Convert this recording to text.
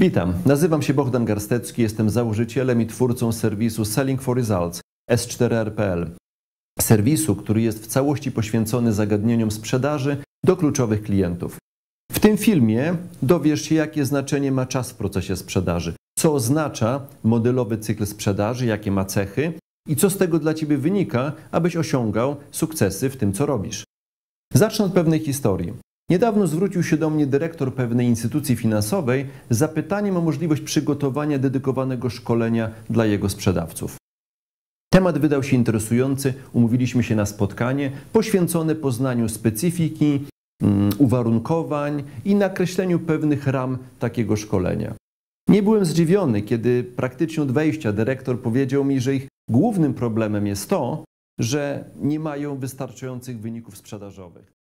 Witam, nazywam się Bohdan Garstecki, jestem założycielem i twórcą serwisu Selling for Results S4R.pl. Serwisu, który jest w całości poświęcony zagadnieniom sprzedaży do kluczowych klientów. W tym filmie dowiesz się, jakie znaczenie ma czas w procesie sprzedaży, co oznacza modelowy cykl sprzedaży, jakie ma cechy i co z tego dla Ciebie wynika, abyś osiągał sukcesy w tym, co robisz. Zacznę od pewnej historii. Niedawno zwrócił się do mnie dyrektor pewnej instytucji finansowej z zapytaniem o możliwość przygotowania dedykowanego szkolenia dla jego sprzedawców. Temat wydał się interesujący, umówiliśmy się na spotkanie poświęcone poznaniu specyfiki, mm, uwarunkowań i nakreśleniu pewnych ram takiego szkolenia. Nie byłem zdziwiony, kiedy praktycznie od wejścia dyrektor powiedział mi, że ich głównym problemem jest to, że nie mają wystarczających wyników sprzedażowych.